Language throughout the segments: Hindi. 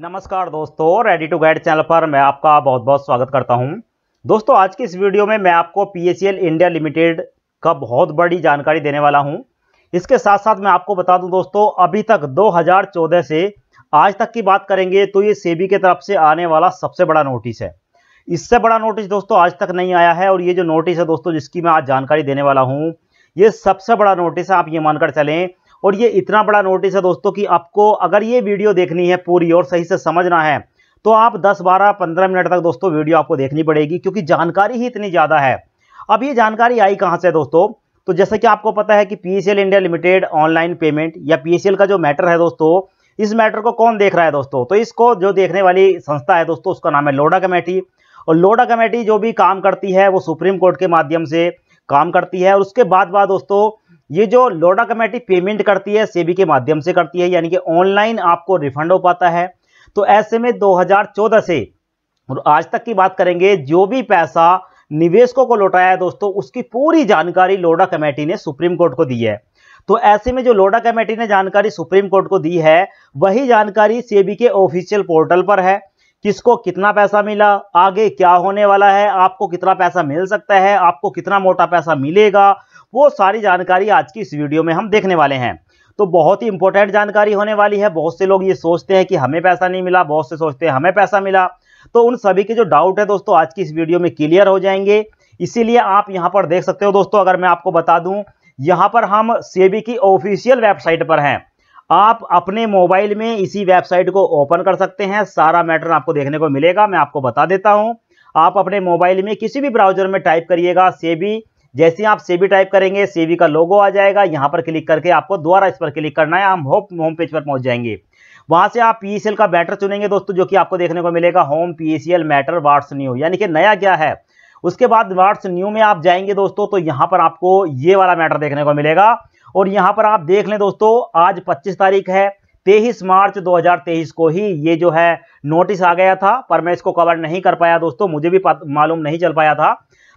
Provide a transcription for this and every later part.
नमस्कार दोस्तों रेडी टू गाइड चैनल पर मैं आपका बहुत बहुत स्वागत करता हूं दोस्तों आज की इस वीडियो में मैं आपको पी इंडिया लिमिटेड का बहुत बड़ी जानकारी देने वाला हूं इसके साथ साथ मैं आपको बता दूं दोस्तों अभी तक 2014 से आज तक की बात करेंगे तो ये सेबी के तरफ से आने वाला सबसे बड़ा नोटिस है इससे बड़ा नोटिस दोस्तों आज तक नहीं आया है और ये जो नोटिस है दोस्तों जिसकी मैं आज जानकारी देने वाला हूँ ये सबसे बड़ा नोटिस है आप ये मानकर चलें और ये इतना बड़ा नोटिस है दोस्तों कि आपको अगर ये वीडियो देखनी है पूरी और सही से समझना है तो आप 10, 12, 15 मिनट तक दोस्तों वीडियो आपको देखनी पड़ेगी क्योंकि जानकारी ही इतनी ज़्यादा है अब ये जानकारी आई कहाँ से दोस्तों तो जैसे कि आपको पता है कि P India limited online payment या पी का जो मैटर है दोस्तों इस मैटर को कौन देख रहा है दोस्तों तो इसको जो देखने वाली संस्था है दोस्तों उसका नाम है लोडा कमेटी और लोडा कमेटी जो भी काम करती है वो सुप्रीम कोर्ट के माध्यम से काम करती है और उसके बाद बाद दोस्तों ये जो लोडा कमेटी पेमेंट करती है सेबी के माध्यम से करती है यानी कि ऑनलाइन आपको रिफंड हो पाता है तो ऐसे में 2014 से और आज तक की बात करेंगे जो भी पैसा निवेशकों को लौटाया है दोस्तों उसकी पूरी जानकारी लोडा कमेटी ने सुप्रीम कोर्ट को दी है तो ऐसे में जो लोडा कमेटी ने जानकारी सुप्रीम कोर्ट को दी है वही जानकारी सेबी के ऑफिशियल पोर्टल पर है किसको कितना पैसा मिला आगे क्या होने वाला है आपको कितना पैसा मिल सकता है आपको कितना मोटा पैसा मिलेगा वो सारी जानकारी आज की इस वीडियो में हम देखने वाले हैं तो बहुत ही इंपॉर्टेंट जानकारी होने वाली है बहुत से लोग ये सोचते हैं कि हमें पैसा नहीं मिला बहुत से सोचते हैं हमें पैसा मिला तो उन सभी के जो डाउट है दोस्तों आज की इस वीडियो में क्लियर हो जाएंगे इसीलिए आप यहाँ पर देख सकते हो दोस्तों अगर मैं आपको बता दूँ यहाँ पर हम सेबी की ऑफिशियल वेबसाइट पर हैं आप अपने मोबाइल में इसी वेबसाइट को ओपन कर सकते हैं सारा मैटर आपको देखने को मिलेगा मैं आपको बता देता हूँ आप अपने मोबाइल में किसी भी ब्राउजर में टाइप करिएगा सेबी जैसे ही आप सेबी टाइप करेंगे सेबी का लोगो आ जाएगा यहाँ पर क्लिक करके आपको दोबारा इस पर क्लिक करना है हम होप होम पेज पर पहुँच जाएंगे वहां से आप पी e का बैटर चुनेंगे दोस्तों जो कि आपको देखने को मिलेगा home P matter what's new यानी कि नया क्या है उसके बाद वाट्स न्यू में आप जाएंगे दोस्तों तो यहाँ पर आपको ये वाला मैटर देखने को मिलेगा और यहाँ पर आप देख लें दोस्तों आज 25 तारीख है तेईस मार्च 2023 को ही ये जो है नोटिस आ गया था पर मैं इसको कवर नहीं कर पाया दोस्तों मुझे भी मालूम नहीं चल पाया था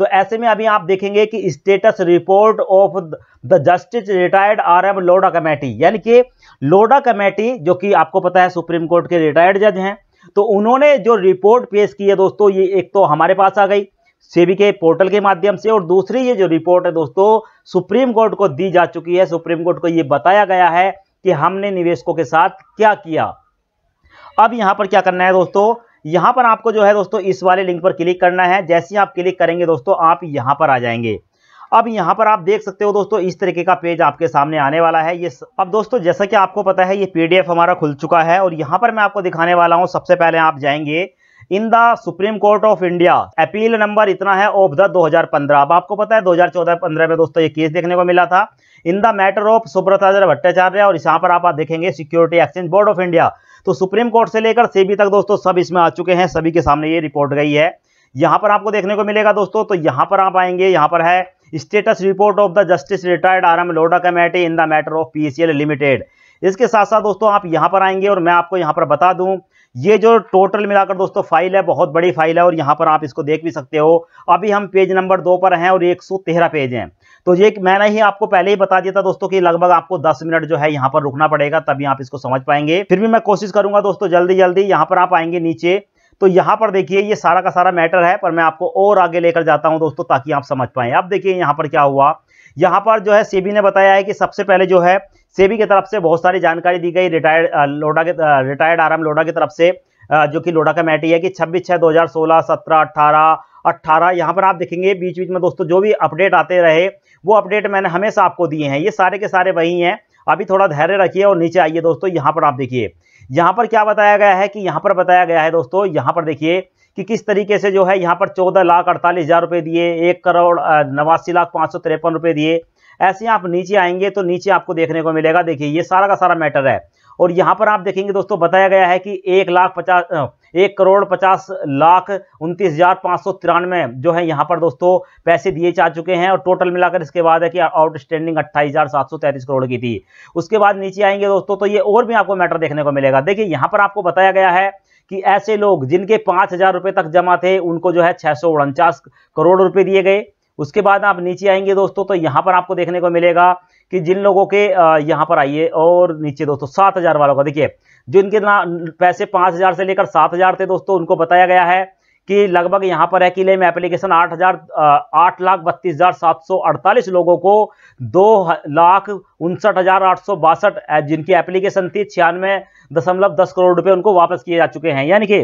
तो ऐसे में अभी आप देखेंगे कि status report of the justice retired R M Lodha committee यानी कि लोडा कमेटी जो कि आपको पता है सुप्रीम कोर्ट के रिटायर्ड जज हैं तो उन्होंने जो रिपोर्ट पेश की है दोस्तों ये एक तो हमारे पास आ गई सेबी के पोर्टल के माध्यम से और दूसरी ये जो रिपोर्ट है दोस्तों सुप्रीम कोर्ट को दी जा चुकी है सुप्रीम कोर्ट को ये बताया गया है कि हमने निवेशकों के साथ क्या किया अब यहां पर क्या करना है दोस्तों यहाँ पर आपको जो है दोस्तों इस वाले लिंक पर क्लिक करना है जैसे ही आप क्लिक करेंगे दोस्तों आप यहां पर आ जाएंगे अब यहां पर आप देख सकते हो दोस्तों इस तरीके का पेज आपके सामने आने वाला है ये अब दोस्तों जैसा कि आपको पता है ये पीडीएफ हमारा खुल चुका है और यहाँ पर मैं आपको दिखाने वाला हूं सबसे पहले आप जाएंगे in the supreme court of India appeal number इतना है ऑफ द 2015 अब आपको पता है 2014-15 में दोस्तों ये केस देखने को मिला था इन द मैटर ऑफ सुब्रताचार्य भट्टाचार्य और यहाँ पर आप, आप देखेंगे security exchange board of India तो सुप्रीम कोर्ट से लेकर सेबी तक दोस्तों सब इसमें आ चुके हैं सभी के सामने ये रिपोर्ट गई है यहाँ पर आपको देखने को मिलेगा दोस्तों तो यहाँ पर आप आएंगे यहाँ पर है status report of the justice retired R M Lodha committee in the matter of P limited इसके साथ साथ दोस्तों आप यहाँ पर आएंगे और मैं आपको यहाँ पर बता दूँ ये जो टोटल मिलाकर दोस्तों फाइल है बहुत बड़ी फाइल है और यहाँ पर आप इसको देख भी सकते हो अभी हम पेज नंबर दो पर हैं और एक पेज हैं तो ये मैंने ही आपको पहले ही बता दिया था दोस्तों कि लगभग आपको 10 मिनट जो है यहाँ पर रुकना पड़ेगा तभी आप इसको समझ पाएंगे फिर भी मैं कोशिश करूंगा दोस्तों जल्दी जल्दी यहाँ पर आप आएंगे नीचे तो यहाँ पर देखिए ये सारा का सारा मैटर है पर मैं आपको और आगे लेकर जाता हूँ दोस्तों ताकि आप समझ पाए अब देखिए यहाँ पर क्या हुआ यहाँ पर जो है सेबी ने बताया है कि सबसे पहले जो है सेबी की तरफ से बहुत सारी जानकारी दी गई रिटायर्ड लोडा के रिटायर्ड आराम लोडा की तरफ से जो कि लोडा का मैटी है कि दो छः सोलह सत्रह अठारह अट्ठारह यहाँ पर आप देखेंगे बीच बीच में दोस्तों जो भी अपडेट आते रहे वो अपडेट मैंने हमेशा आपको दिए हैं ये सारे के सारे वही हैं अभी थोड़ा धैर्य रखिए और नीचे आइए दोस्तों यहाँ पर आप देखिए यहाँ पर क्या बताया गया है कि यहाँ पर बताया गया है दोस्तों यहाँ पर देखिए कि किस तरीके से जो है यहाँ पर चौदह लाख अड़तालीस हज़ार रुपये दिए एक करोड़ नवासी लाख पाँच सौ तिरपन रुपये दिए ऐसे आप नीचे आएंगे तो नीचे आपको देखने को मिलेगा देखिए ये सारा का सारा मैटर है और यहाँ पर आप देखेंगे दोस्तों बताया गया है कि एक लाख पचास एक करोड़ पचास लाख उनतीस हज़ार पाँच सौ तिरानवे जो है यहाँ पर दोस्तों पैसे दिए जा चुके हैं और टोटल मिलाकर इसके बाद है कि आउटस्टैंडिंग अट्ठाईस हज़ार सात सौ तैंतीस करोड़ की थी उसके बाद नीचे आएंगे दोस्तों तो ये और भी आपको मैटर देखने को मिलेगा देखिए यहाँ पर आपको बताया गया है कि ऐसे लोग जिनके पाँच हज़ार रुपये तक जमा थे उनको जो है छः सौ उनचास करोड़ रुपये दिए गए उसके बाद आप नीचे आएंगे दोस्तों तो यहाँ पर आपको देखने को मिलेगा कि जिन लोगों के यहाँ पर आइए और नीचे दोस्तों सात हज़ार वालों का देखिए जिनके ना पैसे पांच हज़ार से लेकर सात हज़ार थे दोस्तों उनको बताया गया है कि लगभग यहाँ पर है किले में एप्लीकेशन आठ हज़ार आठ लाख बत्तीस हज़ार सात सौ अड़तालीस लोगों को दो लाख उनसठ हज़ार आठ सौ बासठ जिनकी एप्लीकेशन थी छियानवे दशमलव दस करोड़ रुपए उनको वापस किए जा चुके हैं यानी कि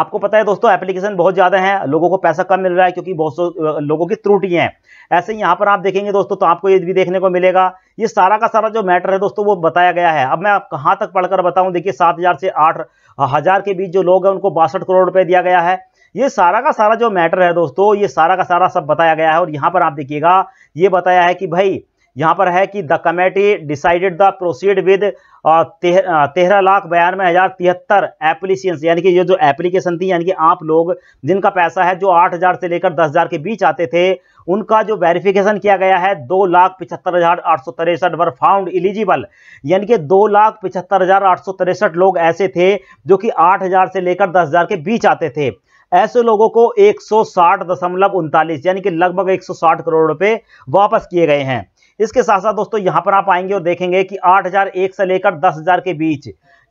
आपको पता है दोस्तों एप्लीकेशन बहुत ज़्यादा है लोगों को पैसा कम मिल रहा है क्योंकि बहुत लोगों की त्रुटियां हैं ऐसे यहाँ पर आप देखेंगे दोस्तों तो आपको ये भी देखने को मिलेगा ये सारा का सारा जो मैटर है दोस्तों वो बताया गया है अब मैं कहाँ तक पढ़कर बताऊँ देखिए सात हज़ार से आठ हज़ार के बीच जो लोग हैं उनको बासठ करोड़ रुपये दिया गया है ये सारा का सारा जो मैटर है दोस्तों ये सारा का सारा सब बताया गया है और यहाँ पर आप देखिएगा ये बताया है कि भाई यहाँ पर है कि the committee decided the proceed with तेरह लाख बयानवे हज़ार तिहत्तर एप्लीसियंस यानी कि ये जो एप्लीकेशन थी यानी कि आप लोग जिनका पैसा है जो आठ हज़ार से लेकर दस हज़ार के बीच आते थे उनका जो वेरिफिकेशन किया गया है दो लाख पिछहत्तर हज़ार आठ सौ तिरसठ वर फाउंड इलिजिबल यानी कि दो लाख पिछहत्तर हज़ार आठ सौ तिरसठ लोग ऐसे थे जो कि आठ हज़ार से लेकर दस हज़ार के बीच आते थे ऐसे लोगों को एक सौ साठ दशमलव उनतालीस यानी कि लगभग एक सौ साठ करोड़ रुपए वापस किए गए हैं इसके साथ साथ दोस्तों यहां पर आप आएंगे और देखेंगे कि 8001 से लेकर 10000 के बीच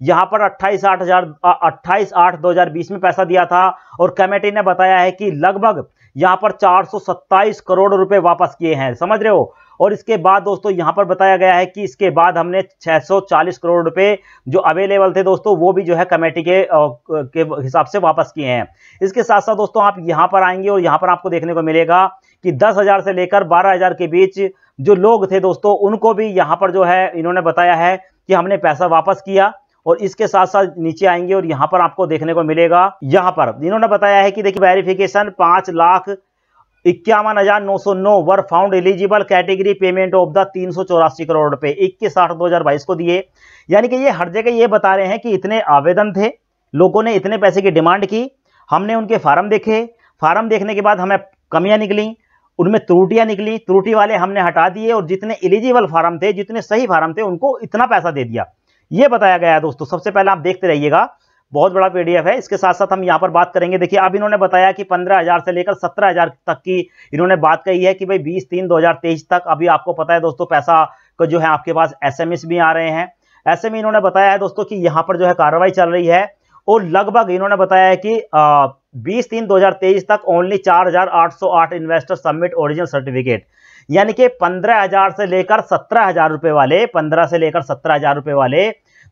यहां पर अट्ठाईस आठ हजार अट्ठाईस आठ दो हजार बीस में पैसा दिया था और कमेटी ने बताया है कि लगभग यहां पर 427 करोड़ रुपए वापस किए हैं समझ रहे हो और इसके बाद दोस्तों यहां पर बताया गया है कि इसके बाद हमने 640 करोड़ रुपए जो अवेलेबल थे दोस्तों वो भी जो है कमेटी के के हिसाब से वापस किए हैं इसके साथ साथ दोस्तों आप यहां पर आएंगे और यहां पर आपको देखने को मिलेगा कि 10,000 से लेकर 12,000 के बीच जो लोग थे दोस्तों उनको भी यहाँ पर जो है इन्होंने बताया है कि हमने पैसा वापस किया और इसके साथ साथ नीचे आएंगे और यहाँ पर आपको देखने को मिलेगा यहाँ पर इन्होंने बताया है कि देखिए वेरिफिकेशन पाँच लाख इक्यावन हजार नौ सौ नौ were found eligible category payment of the तीन सौ चौरासी करोड़ रुपए इक्कीस आठ दो हजार बाईस को दिए यानी कि ये हर जगह ये बता रहे हैं कि इतने आवेदन थे लोगों ने इतने पैसे की डिमांड की हमने उनके फार्म देखे फार्म देखने के बाद हमें कमियां निकली उनमें त्रुटियां निकली त्रुटि वाले हमने हटा दिए और जितने एलिजिबल फार्म थे जितने सही फार्म थे उनको इतना पैसा दे दिया ये बताया गया है दोस्तों सबसे पहले आप देखते रहिएगा बहुत बड़ा पीडीएफ है इसके साथ साथ हम यहाँ पर बात करेंगे देखिए अब इन्होंने बताया कि पंद्रह हज़ार से लेकर सत्रह हज़ार तक की इन्होंने बात कही है कि भाई बीस तीन दो हज़ार तेईस तक अभी आपको पता है दोस्तों पैसा का जो है आपके पास एसएमएस भी आ रहे हैं ऐसे में e इन्होंने बताया है दोस्तों की यहाँ पर जो है कार्रवाई चल रही है और लगभग इन्होंने बताया है कि बीस तीन 2023 तक only 4,808 investor submit original certificate यानी कि 15,000 से लेकर 17,000 रुपए वाले 15 से लेकर 17,000 रुपए वाले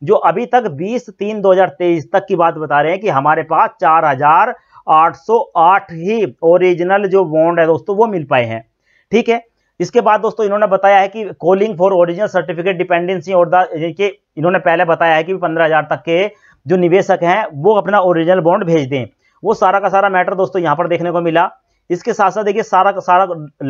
जो अभी तक 20 तीन 2023 तक की बात बता रहे हैं कि हमारे पास 4,808 ही ओरिजिनल जो बॉन्ड है दोस्तों वो मिल पाए हैं ठीक है इसके बाद दोस्तों इन्होंने बताया है कि calling for original certificate dependency और इन्होंने पहले बताया है कि पंद्रह हजार तक के जो निवेशक हैं वो अपना ओरिजिनल बॉन्ड भेज दें वो सारा का सारा मैटर दोस्तों यहाँ पर देखने को मिला इसके साथ साथ देखिए सारा का सारा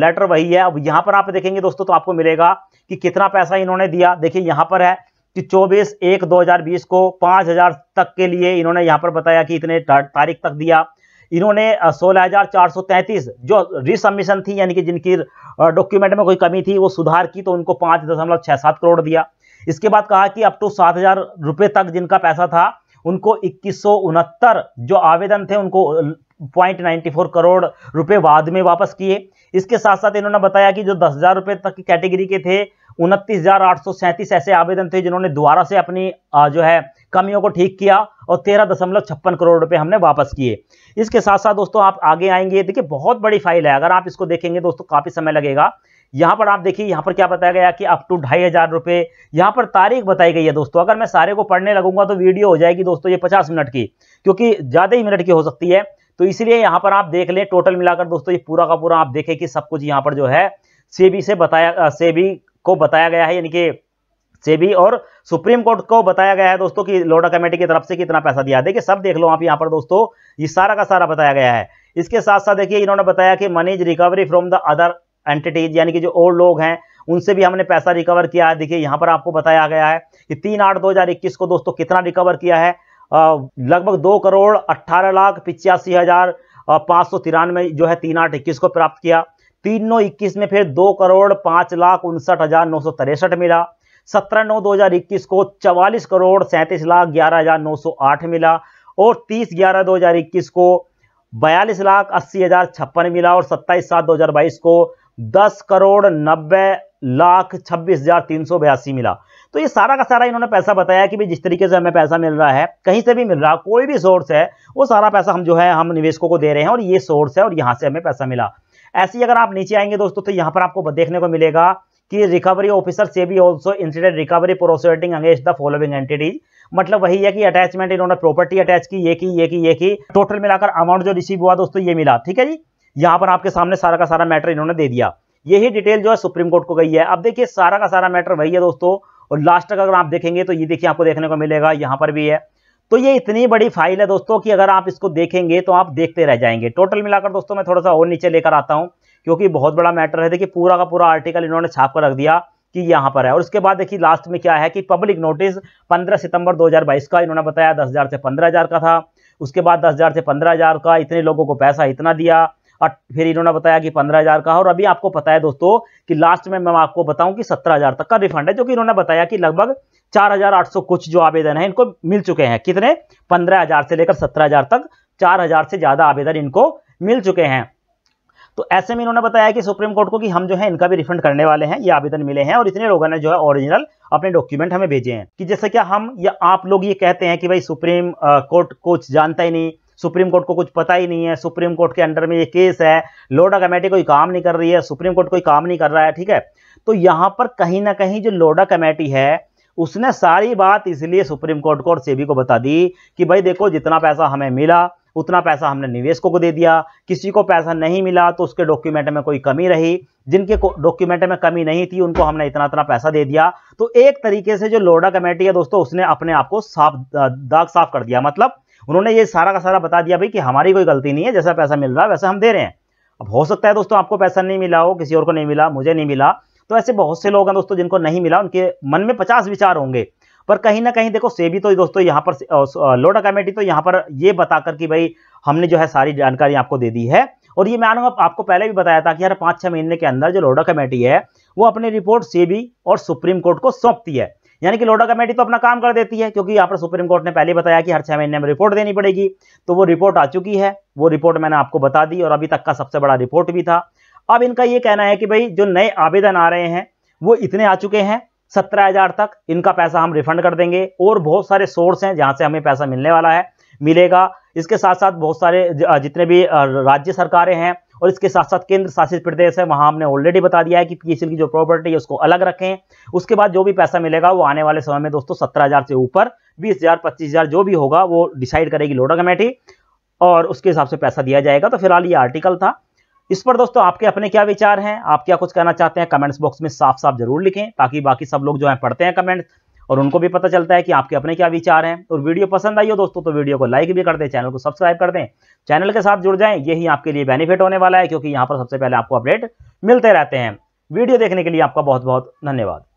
लेटर वही है अब यहाँ पर आप देखेंगे दोस्तों तो आपको मिलेगा कि कितना पैसा इन्होंने दिया देखिए यहाँ पर है कि 24 एक 2020 को 5000 तक के लिए इन्होंने यहाँ पर बताया कि इतने तारीख तक दिया इन्होंने सोलह जो रिसबमिशन थी यानी कि जिनकी डॉक्यूमेंट में कोई कमी थी वो सुधार की तो उनको पाँच दशमलव छः सात करोड़ दिया इसके बाद कहा कि अप टू सात हजार रुपये तक जिनका पैसा था उनको इक्कीस जो आवेदन थे उनको पॉइंट नाइन्टी फोर करोड़ रुपए बाद में वापस किए इसके साथ साथ इन्होंने बताया कि जो दस हज़ार रुपये तक की कैटेगरी के थे उनतीस हज़ार आठ सौ सैंतीस ऐसे आवेदन थे जिन्होंने दोबारा से अपनी जो है कमियों को ठीक किया और तेरह दशमलव छप्पन करोड़ रुपए हमने वापस किए इसके साथ साथ दोस्तों आप आगे आएंगे देखिए बहुत बड़ी फाइल है अगर आप इसको देखेंगे दोस्तों काफ़ी समय लगेगा यहाँ पर आप देखिए यहाँ पर क्या बताया गया कि अप टू ढाई हज़ार रुपये यहाँ पर तारीख बताई गई है दोस्तों अगर मैं सारे को पढ़ने लगूंगा तो वीडियो हो जाएगी दोस्तों ये पचास मिनट की क्योंकि ज़्यादा ही मिनट की हो सकती है तो इसलिए यहाँ पर आप देख लें टोटल मिलाकर दोस्तों ये पूरा का पूरा आप देखें कि सब कुछ यहाँ पर जो है सेबी से बताया सेबी को बताया गया है यानी कि सेबी और सुप्रीम कोर्ट को बताया गया है दोस्तों कि लोडा कमेटी की तरफ से कितना पैसा दिया देखिए सब देख लो आप यहाँ पर दोस्तों ये सारा का सारा बताया गया है इसके साथ साथ देखिए इन्होंने बताया कि monies recovery from the other entities यानी कि जो और लोग हैं उनसे भी हमने पैसा रिकवर किया है देखिए यहाँ पर आपको बताया गया है कि तीन आठ दो को दोस्तों कितना रिकवर किया है लगभग दो करोड़ अट्ठारह लाख पिचासी हज़ार पाँच सौ तिरानवे जो है तीन आठ इक्कीस को प्राप्त किया तीन नौ इक्कीस में फिर दो करोड़ पाँच लाख उनसठ हज़ार नौ सौ तिरसठ मिला सत्रह नौ दो हज़ार इक्कीस को चवालीस करोड़ सैंतीस लाख ग्यारह हज़ार नौ सौ आठ मिला और तीस ग्यारह दो हज़ार इक्कीस को बयालीस लाख अस्सी हज़ार छप्पन मिला और सत्ताईस सात दो हज़ार बाईस को दस करोड़ नब्बे लाख छब्बीस हजार तीन सौ बयासी मिला तो ये सारा का सारा इन्होंने पैसा बताया कि भाई जिस तरीके से हमें पैसा मिल रहा है कहीं से भी मिल रहा कोई भी सोर्स है वो सारा पैसा हम जो है हम निवेशकों को दे रहे हैं और ये सोर्स है और यहां से हमें पैसा मिला ऐसे ही अगर आप नीचे आएंगे दोस्तों तो यहां पर आपको देखने को मिलेगा कि रिकवरी ऑफिसर से भी also incident recovery proceeding against the following entities मतलब वही है कि अटैचमेंट इन्होंने प्रॉपर्टी अटैच की ये की ये की ये की टोटल मिलाकर अमाउंट जो रिसीव हुआ दोस्तों ये मिला ठीक है जी यहाँ पर आपके सामने सारा का सारा मैटर इन्होंने दे दिया यही डिटेल जो है सुप्रीम कोर्ट को गई है अब देखिए सारा का सारा मैटर वही है दोस्तों और लास्ट तक अगर आप देखेंगे तो ये देखिए आपको देखने को मिलेगा यहाँ पर भी है तो ये इतनी बड़ी फाइल है दोस्तों कि अगर आप इसको देखेंगे तो आप देखते रह जाएंगे टोटल मिलाकर दोस्तों मैं थोड़ा सा और नीचे लेकर आता हूँ क्योंकि बहुत बड़ा मैटर है देखिए पूरा का पूरा आर्टिकल इन्होंने छाप कर रख दिया कि यहाँ पर है और उसके बाद देखिए लास्ट में क्या है कि पब्लिक नोटिस 15 सितंबर 2022 का इन्होंने बताया 10,000 से 15,000 का था उसके बाद 10,000 से 15,000 का इतने लोगों को पैसा इतना दिया और फिर इन्होंने बताया कि पंद्रह हज़ार का और अभी आपको पता है दोस्तों कि लास्ट में मैं आपको बताऊं कि सत्रह हज़ार तक का रिफंड है जो कि इन्होंने बताया कि लगभग चार हज़ार आठ सौ कुछ जो आवेदन है इनको मिल चुके हैं कितने पंद्रह हज़ार से लेकर सत्रह हज़ार तक चार हज़ार से ज़्यादा आवेदन इनको मिल चुके हैं तो ऐसे में इन्होंने बताया कि सुप्रीम कोर्ट को कि हम जो है इनका भी रिफंड करने वाले हैं ये आवेदन मिले हैं और इतने लोगों ने जो है ओरिजिनल अपने डॉक्यूमेंट हमें भेजे हैं कि जैसे क्या हम या आप लोग ये कहते हैं कि भाई सुप्रीम कोर्ट कुछ जानता ही नहीं सुप्रीम कोर्ट को कुछ पता ही नहीं है सुप्रीम कोर्ट के अंडर में ये केस है लोडा कमेटी कोई काम नहीं कर रही है सुप्रीम कोर्ट कोई काम नहीं कर रहा है ठीक है तो यहाँ पर कहीं ना कहीं जो लोडा कमेटी है उसने सारी बात इसलिए सुप्रीम कोर्ट को और सेबी को बता दी कि भाई देखो जितना पैसा हमें मिला उतना पैसा हमने निवेशकों को दे दिया किसी को पैसा नहीं मिला तो उसके डॉक्यूमेंट में कोई कमी रही जिनके डॉक्यूमेंट में कमी नहीं थी उनको हमने इतना इतना पैसा दे दिया तो एक तरीके से जो लोडा कमेटी है दोस्तों उसने अपने आप को साफ दाग साफ कर दिया मतलब उन्होंने ये सारा का सारा बता दिया भाई कि हमारी कोई गलती नहीं है जैसा पैसा मिल रहा है वैसा हम दे रहे हैं अब हो सकता है दोस्तों आपको पैसा नहीं मिला हो किसी और को नहीं मिला मुझे नहीं मिला तो ऐसे बहुत से लोग हैं दोस्तों जिनको नहीं मिला उनके मन में पचास विचार होंगे पर कहीं ना कहीं देखो सेबी तो दोस्तों यहाँ पर लोडा कमेटी तो यहाँ पर ये बताकर कि भाई हमने जो है सारी जानकारी आपको दे दी है और ये मैं आपको पहले भी बताया था कि यार पाँच छः महीने के अंदर जो लोडा कमेटी है वो अपनी रिपोर्ट सेबी और सुप्रीम कोर्ट को सौंपती है यानी कि लोडा कमेटी तो अपना काम कर देती है क्योंकि यहाँ पर सुप्रीम कोर्ट ने पहले बताया कि हर छः महीने में रिपोर्ट देनी पड़ेगी तो वो रिपोर्ट आ चुकी है वो रिपोर्ट मैंने आपको बता दी और अभी तक का सबसे बड़ा रिपोर्ट भी था अब इनका ये कहना है कि भाई जो नए आवेदन आ रहे हैं वो इतने आ चुके हैं सत्रह हज़ार तक इनका पैसा हम रिफंड कर देंगे और बहुत सारे सोर्स हैं जहाँ से हमें पैसा मिलने वाला है मिलेगा इसके साथ साथ बहुत सारे जितने भी राज्य सरकारें हैं और इसके साथ साथ केंद्र शासित प्रदेश है वहां हमने ऑलरेडी बता दिया है कि पी की जो प्रॉपर्टी है उसको अलग रखें उसके बाद जो भी पैसा मिलेगा वो आने वाले समय में दोस्तों सत्रह से ऊपर बीस हजार पच्चीस हजार जो भी होगा वो डिसाइड करेगी लोडा कमेटी और उसके हिसाब से पैसा दिया जाएगा तो फिलहाल ये आर्टिकल था इस पर दोस्तों आपके अपने क्या विचार हैं आप क्या कुछ कहना चाहते हैं कमेंट्स बॉक्स में साफ साफ जरूर लिखें ताकि बाकी सब लोग जो हैं पढ़ते हैं कमेंट्स और उनको भी पता चलता है कि आपके अपने क्या विचार हैं और तो वीडियो पसंद आई हो दोस्तों तो वीडियो को लाइक भी कर दें चैनल को सब्सक्राइब कर दें चैनल के साथ जुड़ जाएं यही आपके लिए बेनिफिट होने वाला है क्योंकि यहाँ पर सबसे पहले आपको अपडेट मिलते रहते हैं वीडियो देखने के लिए आपका बहुत बहुत धन्यवाद